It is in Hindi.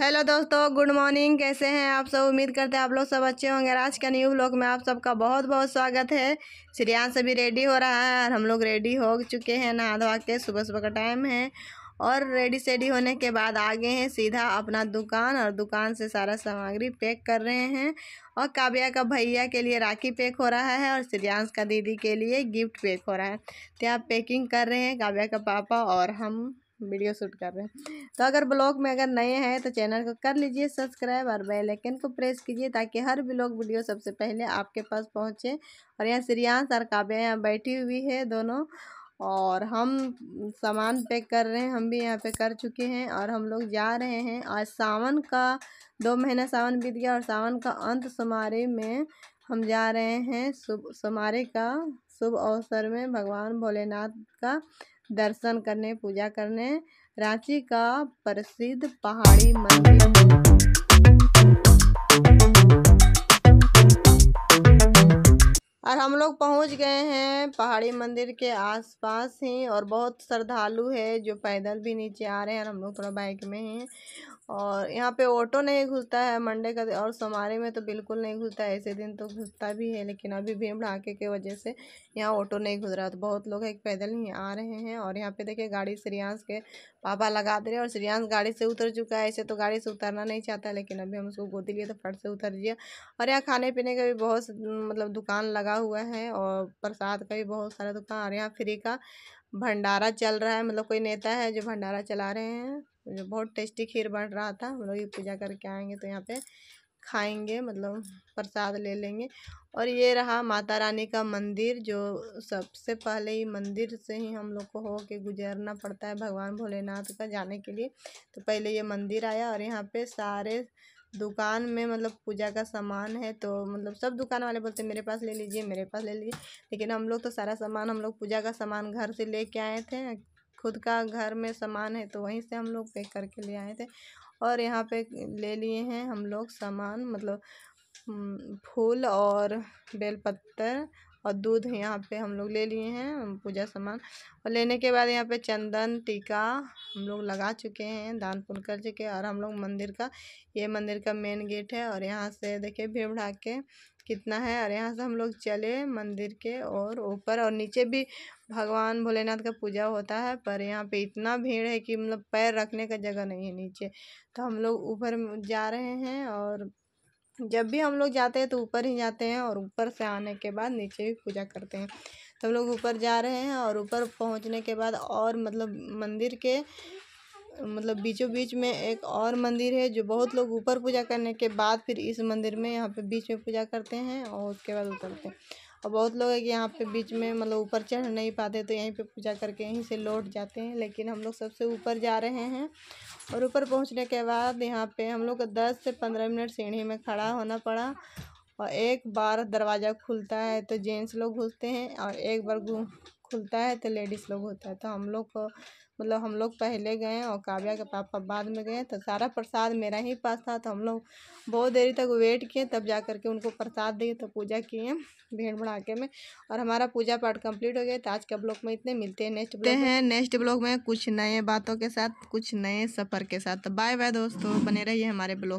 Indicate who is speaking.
Speaker 1: हेलो दोस्तों गुड मॉर्निंग कैसे हैं आप सब उम्मीद करते हैं आप लोग सब अच्छे होंगे आज का न्यू ब्लॉग में आप सबका बहुत बहुत स्वागत है श्रेयान से भी रेडी हो रहा है और हम लोग रेडी हो चुके हैं नहा धोवा के सुबह सुबह का टाइम है और रेडी सेडी होने के बाद आ गए हैं सीधा अपना दुकान और दुकान से सारा सामग्री पैक कर रहे हैं और काव्या का भैया के लिए राखी पैक हो रहा है और श्रियांश का दीदी के लिए गिफ्ट पैक हो रहा है तो आप पैकिंग कर रहे हैं काव्या का पापा और हम वीडियो शूट कर रहे हैं तो अगर ब्लॉग में अगर नए हैं तो चैनल को कर लीजिए सब्सक्राइब और बेल आइकन को प्रेस कीजिए ताकि हर ब्लॉग वीडियो सबसे पहले आपके पास पहुंचे और यहाँ श्रियांश और काव्या यहाँ बैठी हुई है दोनों और हम सामान पैक कर रहे हैं हम भी यहाँ पे कर चुके हैं और हम लोग जा रहे हैं आज सावन का दो महीना सावन बीत गया और सावन का अंत समारे में हम जा रहे हैं शुभ समारे का शुभ अवसर में भगवान भोलेनाथ का दर्शन करने पूजा करने रांची का प्रसिद्ध पहाड़ी मंदिर और हम लोग पहुंच गए हैं पहाड़ी मंदिर के आसपास ही और बहुत श्रद्धालु है जो पैदल भी नीचे आ रहे हैं और हम लोग थोड़ा बाइक में हैं और यहाँ पे ऑटो नहीं घुसता है मंडे का और सोमारे में तो बिल्कुल नहीं घुसता है ऐसे दिन तो घुसता भी है लेकिन अभी भीड़ भड़ाके के वजह से यहाँ ऑटो नहीं घुस रहा तो बहुत लोग एक पैदल ही आ रहे हैं और यहाँ पे देखिए गाड़ी श्रियांश के पापा लगा दे रहे और श्रियांश गाड़ी से उतर चुका है ऐसे तो गाड़ी से उतरना नहीं चाहता लेकिन अभी हम उसको गोदी लिए तो फट से उतर दिया और यहाँ खाने पीने का भी बहुत मतलब दुकान लगा हुआ है और प्रसाद का का भी बहुत सारा दुकान और यहाँ फ्री का भंडारा चल रहा है मतलब कोई नेता है जो भंडारा चला रहे हैं जो बहुत टेस्टी खीर बन रहा था हम लोग ये पूजा करके आएंगे तो यहाँ पे खाएंगे मतलब प्रसाद ले लेंगे और ये रहा माता रानी का मंदिर जो सबसे पहले ही मंदिर से ही हम लोग को हो के गुजरना पड़ता है भगवान भोलेनाथ का जाने के लिए तो पहले ये मंदिर आया और यहाँ पे सारे दुकान में मतलब पूजा का सामान है तो मतलब सब दुकान वाले बोलते हैं मेरे पास ले लीजिए मेरे पास ले लीजिए लेकिन हम लोग तो सारा सामान हम लोग पूजा का सामान घर से लेके आए थे खुद का घर में सामान है तो वहीं से हम लोग पैक करके ले आए थे और यहाँ पे ले लिए हैं हम लोग सामान मतलब फूल और बेलपत्तर और दूध यहाँ पे हम लोग ले लिए हैं पूजा सामान और लेने के बाद यहाँ पे चंदन टीका हम लोग लगा चुके हैं दान पुन कर चुके हैं और हम लोग मंदिर का ये मंदिर का मेन गेट है और यहाँ से देखिए भीड़ भड़ा के कितना है और यहाँ से हम लोग चले मंदिर के और ऊपर और नीचे भी भगवान भोलेनाथ का पूजा होता है पर यहाँ पे इतना भीड़ है कि मतलब पैर रखने का जगह नहीं है नीचे तो हम लोग ऊपर जा रहे हैं और जब भी हम लोग जाते हैं तो ऊपर ही जाते हैं और ऊपर से आने के बाद नीचे भी पूजा करते हैं तो हम लोग ऊपर जा रहे हैं और ऊपर पहुंचने के बाद और मतलब मंदिर के मतलब बीचों बीच में एक और मंदिर है जो बहुत लोग ऊपर पूजा करने के बाद फिर इस मंदिर में यहाँ पे बीच में पूजा करते हैं और उसके बाद उतरते हैं और बहुत लोग है कि यहाँ पे बीच में मतलब ऊपर चढ़ नहीं पाते तो यहीं पे पूजा करके यहीं से लौट जाते हैं लेकिन हम लोग सबसे ऊपर जा रहे हैं और ऊपर पहुँचने के बाद यहाँ पे हम लोग को दस से पंद्रह मिनट सीढ़ी में खड़ा होना पड़ा और एक बार दरवाज़ा खुलता है तो जेंट्स लोग घुसते हैं और एक बार खुलता है तो लेडीज़ लोग होता है तो हम लोग को मतलब हम लोग पहले गए और काव्या के पापा बाद में गए तो सारा प्रसाद मेरा ही पास था तो हम लोग बहुत देरी तक वेट किए तब जा कर के उनको प्रसाद दिए तो पूजा किए भीड़ भड़ाके में और हमारा पूजा पाठ कंप्लीट हो गया तो आज के ब्लॉग में इतने मिलते हैं नेक्स्ट ब्लॉग हैं नेक्स्ट ब्लॉग में कुछ नए बातों के साथ कुछ नए सफ़र के साथ बाय तो बाय दोस्तों बने रहिए हमारे ब्लॉग